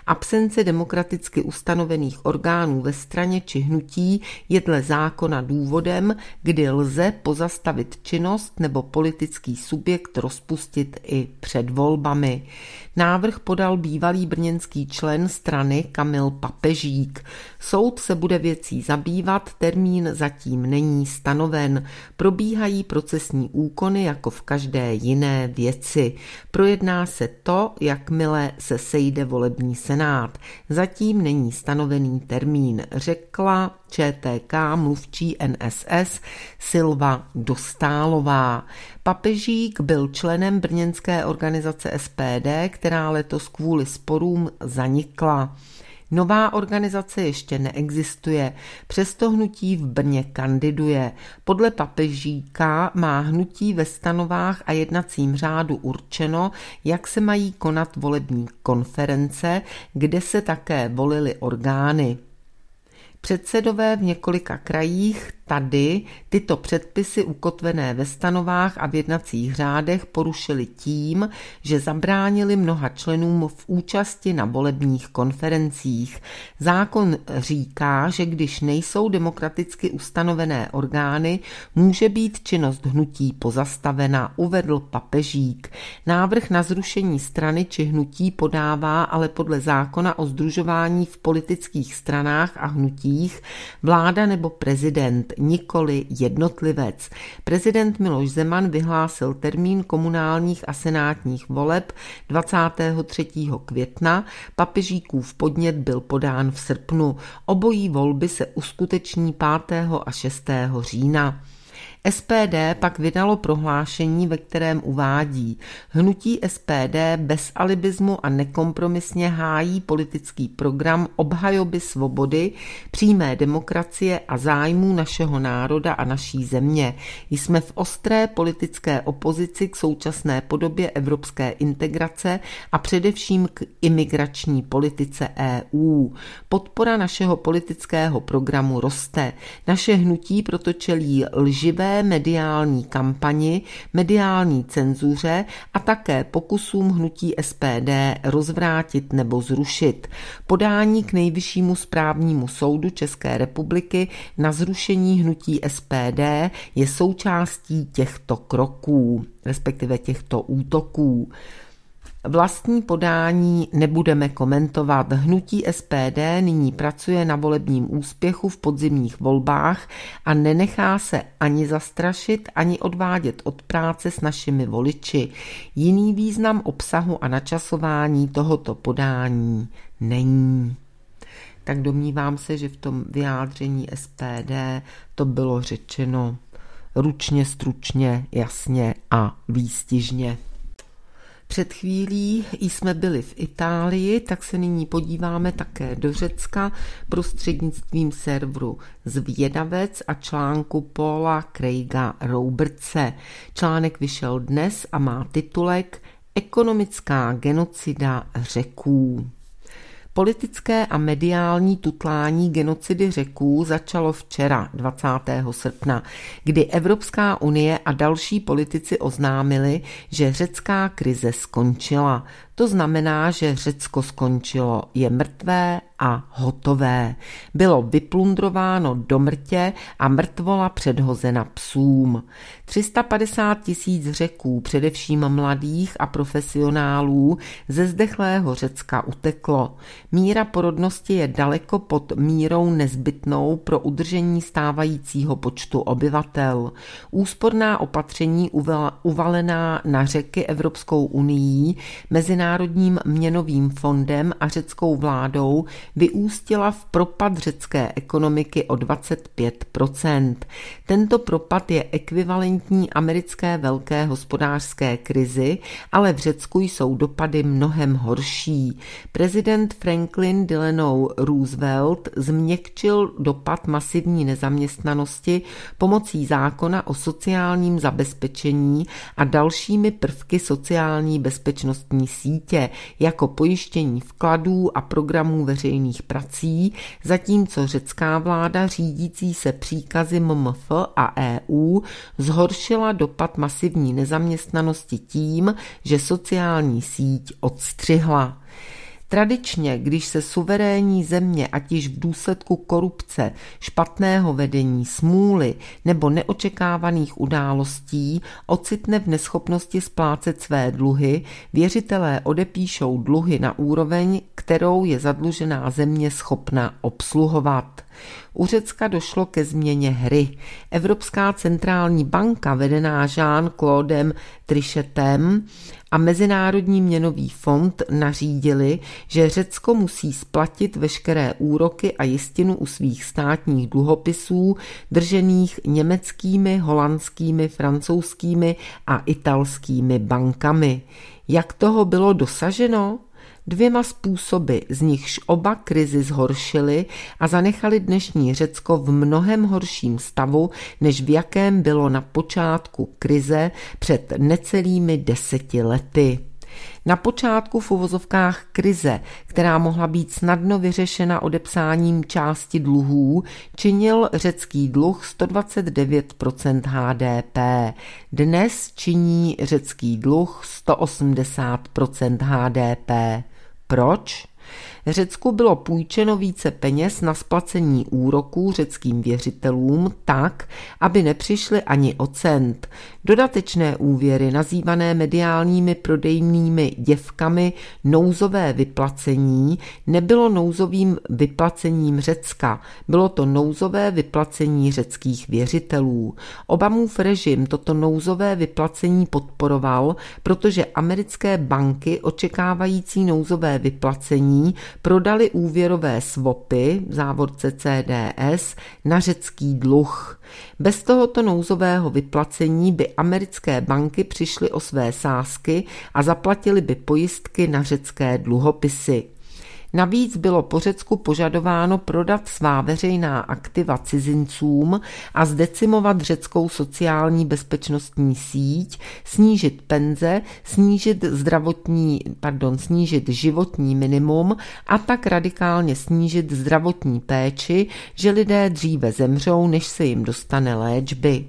Absence demokraticky ustanovených orgánů ve straně či hnutí je dle zákona důvodem, kdy lze pozastavit činnost nebo politický subjekt rozpustit i před volbami. Návrh podal bývalý brněnský člen strany Kamil Papežík. Soud se bude věcí zabývat, termín zatím není stanoven. Probíhají procesní úkony jako v každé jiné věci. Projedná se to, jakmile se sejde volební senát. Zatím není stanovený termín, řekla ČTK mluvčí NSS Silva Dostálová. Papežík byl členem brněnské organizace SPD, která letos kvůli sporům zanikla. Nová organizace ještě neexistuje, přesto hnutí v Brně kandiduje. Podle papežíka má hnutí ve stanovách a jednacím řádu určeno, jak se mají konat volební konference, kde se také volily orgány. Předsedové v několika krajích Tady tyto předpisy ukotvené ve stanovách a v jednacích řádech porušili tím, že zabránili mnoha členům v účasti na volebních konferencích. Zákon říká, že když nejsou demokraticky ustanovené orgány, může být činnost hnutí pozastavena, uvedl papežík. Návrh na zrušení strany či hnutí podává ale podle zákona o združování v politických stranách a hnutích vláda nebo prezident nikoli jednotlivec. Prezident Miloš Zeman vyhlásil termín komunálních a senátních voleb 23. května, papežíkův podnět byl podán v srpnu. Obojí volby se uskuteční 5. a 6. října. SPD pak vydalo prohlášení, ve kterém uvádí, hnutí SPD bez alibismu a nekompromisně hájí politický program obhajoby svobody, přímé demokracie a zájmů našeho národa a naší země. Jsme v ostré politické opozici k současné podobě evropské integrace a především k imigrační politice EU. Podpora našeho politického programu roste. Naše hnutí proto čelí lživé mediální kampani, mediální cenzuře a také pokusům hnutí SPD rozvrátit nebo zrušit. Podání k nejvyššímu správnímu soudu České republiky na zrušení hnutí SPD je součástí těchto kroků, respektive těchto útoků. Vlastní podání nebudeme komentovat. Hnutí SPD nyní pracuje na volebním úspěchu v podzimních volbách a nenechá se ani zastrašit, ani odvádět od práce s našimi voliči. Jiný význam obsahu a načasování tohoto podání není. Tak domnívám se, že v tom vyjádření SPD to bylo řečeno ručně, stručně, jasně a výstižně. Před chvílí jsme byli v Itálii, tak se nyní podíváme také do Řecka prostřednictvím serveru Zvědavec a článku Paula Craiga Roubrce. Článek vyšel dnes a má titulek Ekonomická genocida řeků. Politické a mediální tutlání genocidy řeků začalo včera, 20. srpna, kdy Evropská unie a další politici oznámili, že řecká krize skončila. To znamená, že Řecko skončilo, je mrtvé a hotové. Bylo vyplundrováno do mrtě a mrtvola předhozena psům. 350 tisíc řeků, především mladých a profesionálů, ze zdechlého Řecka uteklo. Míra porodnosti je daleko pod mírou nezbytnou pro udržení stávajícího počtu obyvatel. Úsporná opatření uvalená na řeky Evropskou unii, mezinárodní Mezinárodním měnovým fondem a řeckou vládou vyústila v propad řecké ekonomiky o 25 Tento propad je ekvivalentní americké velké hospodářské krizi, ale v Řecku jsou dopady mnohem horší. Prezident Franklin Delano Roosevelt změkčil dopad masivní nezaměstnanosti pomocí zákona o sociálním zabezpečení a dalšími prvky sociální bezpečnostní sítě sítě jako pojištění vkladů a programů veřejných prací, zatímco řecká vláda řídící se příkazy MMF a EU zhoršila dopad masivní nezaměstnanosti tím, že sociální síť odstřihla. Tradičně, když se suverénní země, ať již v důsledku korupce, špatného vedení, smůly nebo neočekávaných událostí ocitne v neschopnosti splácet své dluhy, věřitelé odepíšou dluhy na úroveň, kterou je zadlužená země schopna obsluhovat. U Řecka došlo ke změně hry. Evropská centrální banka vedená Jean-Claudem Trichetem a Mezinárodní měnový fond nařídili, že Řecko musí splatit veškeré úroky a jistinu u svých státních dluhopisů držených německými, holandskými, francouzskými a italskými bankami. Jak toho bylo dosaženo? dvěma způsoby, z nichž oba krizi zhoršily a zanechali dnešní Řecko v mnohem horším stavu, než v jakém bylo na počátku krize před necelými deseti lety. Na počátku v uvozovkách krize, která mohla být snadno vyřešena odepsáním části dluhů, činil řecký dluh 129 HDP. Dnes činí řecký dluh 180 HDP. Proč? Řecku bylo půjčeno více peněz na splacení úroků řeckým věřitelům tak, aby nepřišli ani o cent. Dodatečné úvěry, nazývané mediálními prodejnými děvkami nouzové vyplacení, nebylo nouzovým vyplacením Řecka, bylo to nouzové vyplacení řeckých věřitelů. Obamův režim toto nouzové vyplacení podporoval, protože americké banky očekávající nouzové vyplacení prodali úvěrové svopy, závodce CDS, na řecký dluh. Bez tohoto nouzového vyplacení by americké banky přišly o své sázky a zaplatili by pojistky na řecké dluhopisy. Navíc bylo po Řecku požadováno prodat svá veřejná aktiva cizincům a zdecimovat řeckou sociální bezpečnostní síť, snížit penze, snížit zdravotní, pardon, snížit životní minimum a tak radikálně snížit zdravotní péči, že lidé dříve zemřou, než se jim dostane léčby.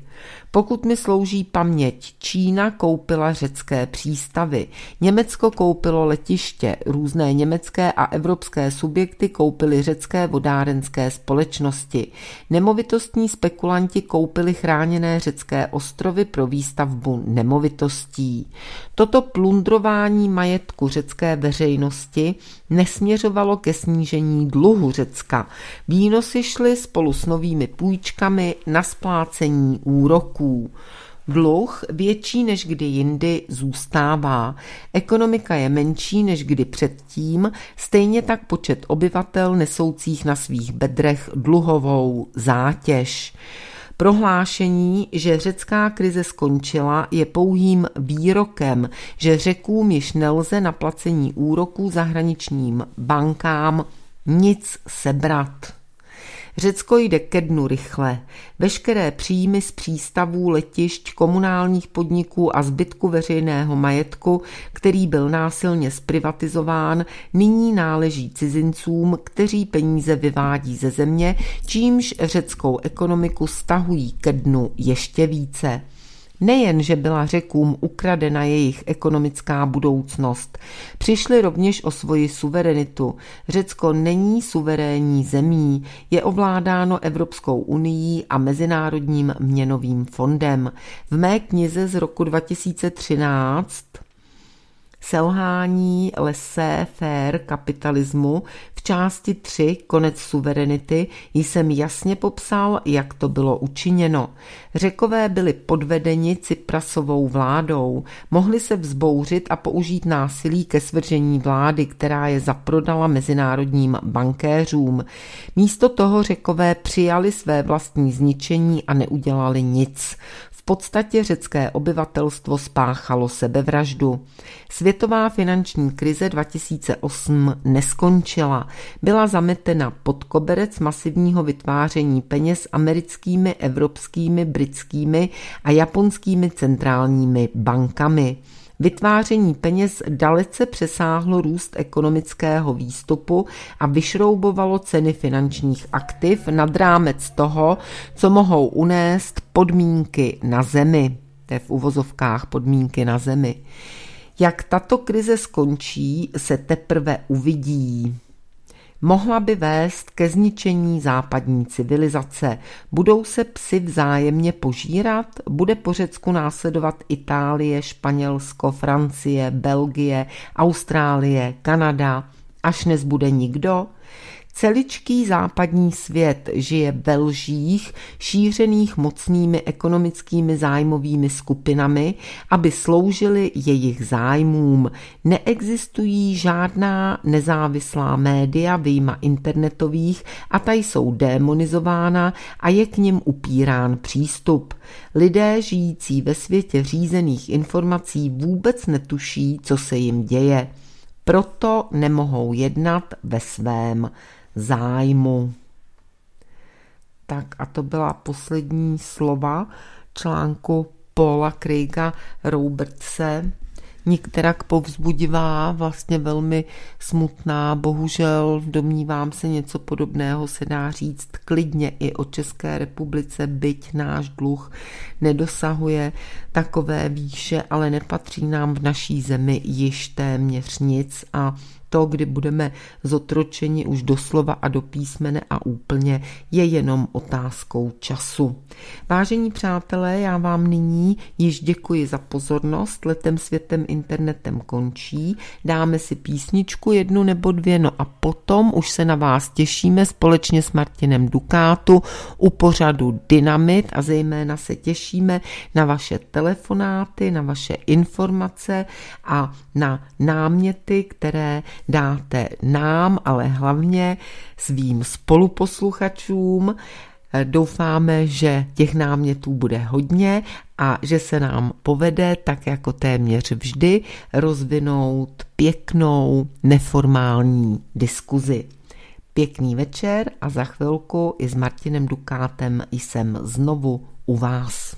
Pokud mi slouží paměť, Čína koupila řecké přístavy, Německo koupilo letiště, různé německé a evropské subjekty koupily řecké vodárenské společnosti. Nemovitostní spekulanti koupili chráněné řecké ostrovy pro výstavbu nemovitostí. Toto plundrování majetku řecké veřejnosti nesměřovalo ke snížení dluhu Řecka. Výnosy šly spolu s novými půjčkami na splácení úroků dluhů. Dluh větší než kdy jindy zůstává. Ekonomika je menší než kdy předtím, stejně tak počet obyvatel nesoucích na svých bedrech dluhovou zátěž. Prohlášení, že řecká krize skončila, je pouhým výrokem, že řekům již nelze na placení úroků zahraničním bankám nic sebrat. Řecko jde ke dnu rychle. Veškeré příjmy z přístavů, letišť, komunálních podniků a zbytku veřejného majetku, který byl násilně zprivatizován, nyní náleží cizincům, kteří peníze vyvádí ze země, čímž řeckou ekonomiku stahují ke dnu ještě více. Nejen, že byla řekům ukradena jejich ekonomická budoucnost, přišli rovněž o svoji suverenitu. Řecko není suverénní zemí, je ovládáno Evropskou unii a Mezinárodním měnovým fondem. V mé knize z roku 2013 selhání lesé fér kapitalismu v části 3 konec suverenity jsem jasně popsal, jak to bylo učiněno. Řekové byli podvedeni Cyprasovou vládou, mohli se vzbouřit a použít násilí ke svržení vlády, která je zaprodala mezinárodním bankéřům. Místo toho Řekové přijali své vlastní zničení a neudělali nic podstatě řecké obyvatelstvo spáchalo sebevraždu. Světová finanční krize 2008 neskončila. Byla zametena pod koberec masivního vytváření peněz americkými, evropskými, britskými a japonskými centrálními bankami. Vytváření peněz dalece přesáhlo růst ekonomického výstupu a vyšroubovalo ceny finančních aktiv nad rámec toho, co mohou unést podmínky na zemi. To je v uvozovkách podmínky na zemi. Jak tato krize skončí, se teprve uvidí mohla by vést ke zničení západní civilizace. Budou se psy vzájemně požírat? Bude po Řecku následovat Itálie, Španělsko, Francie, Belgie, Austrálie, Kanada, až nezbude nikdo? Celičký západní svět žije ve lžích, šířených mocnými ekonomickými zájmovými skupinami, aby sloužili jejich zájmům. Neexistují žádná nezávislá média vyjma internetových a ta jsou démonizována a je k nim upírán přístup. Lidé žijící ve světě řízených informací vůbec netuší, co se jim děje. Proto nemohou jednat ve svém zájmu. Tak a to byla poslední slova článku Paula Craiga Robertse, nikterak povzbudivá, vlastně velmi smutná. Bohužel domnívám se něco podobného se dá říct klidně i o České republice, byť náš dluh nedosahuje takové výše, ale nepatří nám v naší zemi již téměř nic a to, kdy budeme zotročeni už doslova a do písmene a úplně, je jenom otázkou času. Vážení přátelé, já vám nyní již děkuji za pozornost. Letem světem internetem končí. Dáme si písničku jednu nebo dvě, no a potom už se na vás těšíme společně s Martinem Dukátu u pořadu Dynamit a zejména se těšíme na vaše telefonáty, na vaše informace a na náměty, které dáte nám, ale hlavně svým spoluposluchačům. Eh, doufáme, že těch námětů bude hodně a že se nám povede, tak jako téměř vždy, rozvinout pěknou neformální diskuzi. Pěkný večer a za chvilku i s Martinem Dukátem jsem znovu u vás.